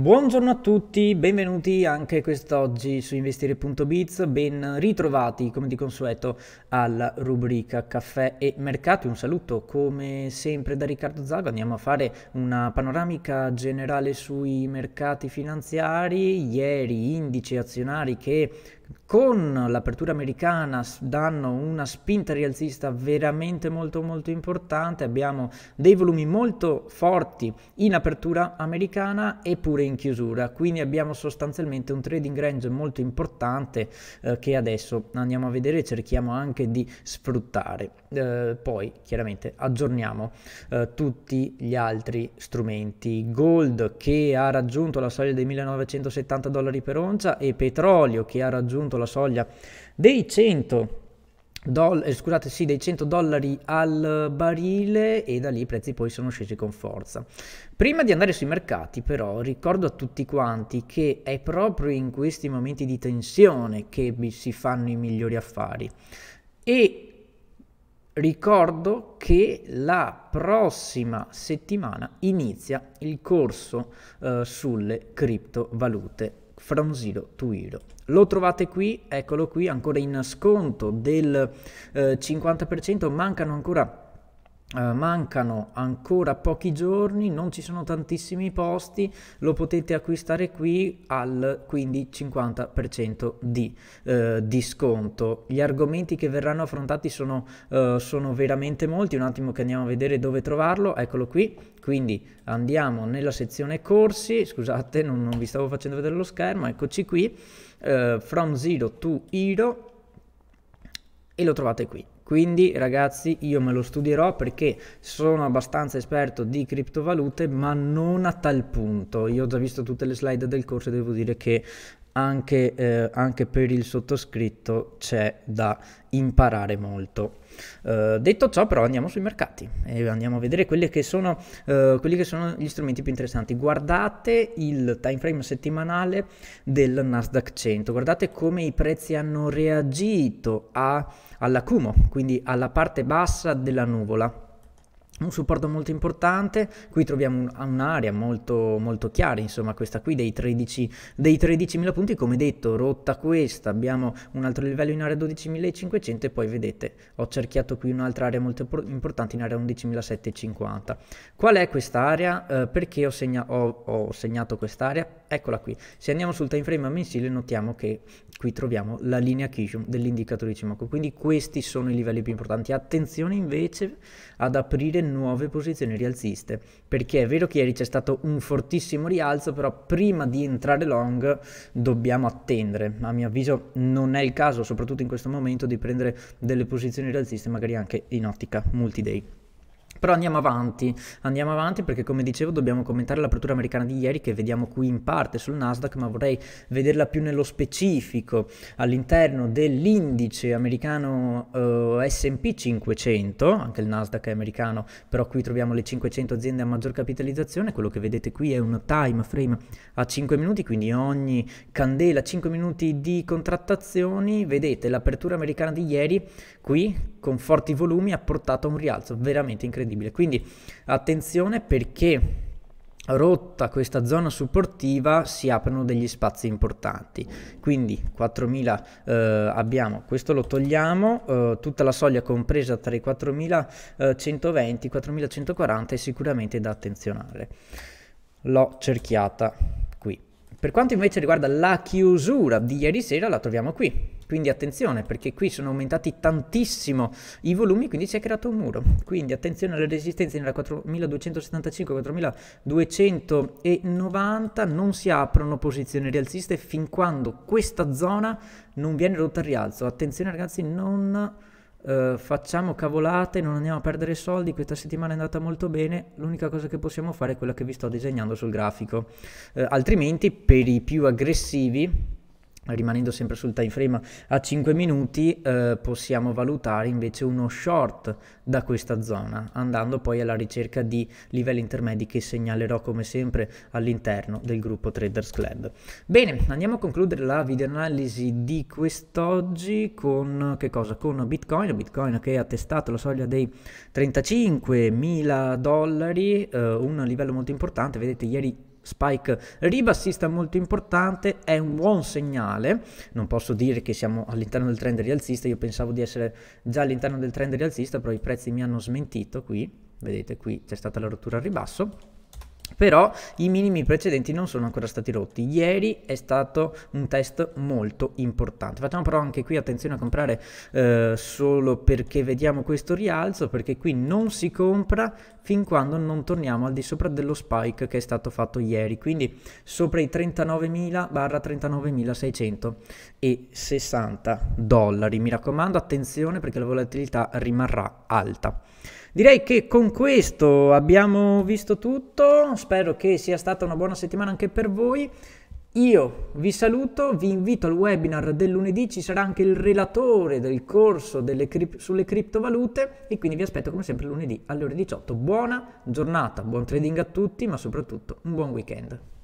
Buongiorno a tutti, benvenuti anche quest'oggi su investire.biz, ben ritrovati come di consueto alla rubrica caffè e mercati. Un saluto come sempre da Riccardo Zago, andiamo a fare una panoramica generale sui mercati finanziari. Ieri indici azionari che con l'apertura americana danno una spinta rialzista veramente molto molto importante, abbiamo dei volumi molto forti in apertura americana e pure in chiusura, quindi abbiamo sostanzialmente un trading range molto importante eh, che adesso andiamo a vedere e cerchiamo anche di sfruttare. Eh, poi chiaramente aggiorniamo eh, tutti gli altri strumenti, gold che ha raggiunto la soglia dei 1970 dollari per oncia e petrolio che ha raggiunto raggiunto la soglia dei 100 Doll- eh, scusate, sì, dei 100 dollari al barile e da lì i prezzi poi sono scesi con forza. Prima di andare sui mercati però ricordo a tutti quanti che è proprio in questi momenti di tensione che si fanno i migliori affari e ricordo che la prossima settimana inizia il corso eh, sulle criptovalute From Zero to Hero. Lo trovate qui, eccolo qui, ancora in sconto del eh, 50%, mancano ancora eh, mancano ancora pochi giorni, non ci sono tantissimi posti, lo potete acquistare qui al quindi 50% di, uh, di, sconto. Gli argomenti che verranno affrontati sono, uh, sono veramente molti, un attimo che andiamo a vedere dove trovarlo, eccolo qui, quindi andiamo nella sezione corsi, scusate non, non vi stavo facendo vedere lo schermo, eccoci qui, From Zero to Hero e lo trovate qui. Quindi ragazzi io me lo studierò perché sono abbastanza esperto di criptovalute ma non a tal punto. Io ho già visto tutte le slide del corso e devo dire che anche, eh, anche per il sottoscritto c'è da imparare molto. Uh, detto ciò, però, andiamo sui mercati e andiamo a vedere che sono, uh, quelli che sono gli strumenti più interessanti. Guardate il time frame settimanale del Nasdaq 100, guardate come i prezzi hanno reagito a, all'acumo, quindi alla parte bassa della nuvola un supporto molto importante, qui troviamo un'area molto, molto chiara, insomma questa qui dei, 13, 13.000 punti, come detto rotta questa, abbiamo un altro livello in area 12.500 e poi vedete ho cerchiato qui un'altra area molto importante in area 11.750. Qual è quest'area? Eh, perché ho, segna ho, ho segnato quest'area? Eccola qui, se andiamo sul time frame mensile notiamo che qui troviamo la linea Kijun dell'indicatore di Cimoco, quindi questi sono i livelli più importanti, attenzione invece ad aprire nuove posizioni rialziste, perché è vero che ieri c'è stato un fortissimo rialzo, però prima di entrare long dobbiamo attendere, a mio avviso non è il caso, soprattutto in questo momento, di prendere delle posizioni rialziste magari anche in ottica multi-day. Però andiamo avanti, andiamo avanti perché come dicevo dobbiamo commentare l'apertura americana di ieri che vediamo qui in parte sul Nasdaq, ma vorrei vederla più nello specifico all'interno dell'indice americano eh, SP 500, anche il Nasdaq è americano, però qui troviamo le 500 aziende a maggior capitalizzazione, quello che vedete qui è un time frame a 5 minuti, quindi ogni candela 5 minuti di contrattazioni, vedete l'apertura americana di ieri qui con forti volumi ha portato a un rialzo veramente incredibile incredibile. Quindi attenzione perché rotta questa zona supportiva si aprono degli spazi importanti quindi 4000 eh, abbiamo questo lo togliamo eh, tutta la soglia compresa tra i 4120 e 4140 è sicuramente da attenzionare l'ho cerchiata qui per quanto invece riguarda la chiusura di ieri sera la troviamo qui quindi attenzione perché qui sono aumentati tantissimo i volumi, quindi si è creato un muro. Quindi attenzione alle resistenze nella 4275-4290, non si aprono posizioni rialziste fin quando questa zona non viene rotta al rialzo. Attenzione ragazzi, non... Uh, facciamo cavolate, non andiamo a perdere soldi, questa settimana è andata molto bene, l'unica cosa che possiamo fare è quella che vi sto disegnando sul grafico. Uh, altrimenti, per i più aggressivi, rimanendo sempre sul time frame a 5 minuti eh, possiamo valutare invece uno short da questa zona andando poi alla ricerca di livelli intermedi che segnalerò come sempre all'interno del gruppo Traders Club bene andiamo a concludere la videoanalisi di quest'oggi con che cosa con bitcoin bitcoin che ha testato la soglia dei 35 mila dollari eh, un livello molto importante vedete ieri Spike ribassista molto importante è un buon segnale, non posso dire che siamo all'interno del trend rialzista, io pensavo di essere già all'interno del trend rialzista, però i prezzi mi hanno smentito qui, vedete qui c'è stata la rottura al ribasso, però i minimi precedenti non sono ancora stati rotti. Ieri è stato un test molto importante. Facciamo però anche qui attenzione a comprare eh, solo perché vediamo questo rialzo, perché qui non si compra fin quando non torniamo al di sopra dello spike che è stato fatto ieri, quindi sopra i 39.000 barra 39.660 dollari. Mi raccomando, attenzione perché la volatilità rimarrà alta. Direi che con questo abbiamo visto tutto, spero che sia stata una buona settimana anche per voi. Io vi saluto, vi invito al webinar del lunedì, ci sarà anche il relatore del corso cri sulle criptovalute e quindi vi aspetto come sempre lunedì alle ore 18. Buona giornata, buon trading a tutti, ma soprattutto un buon weekend.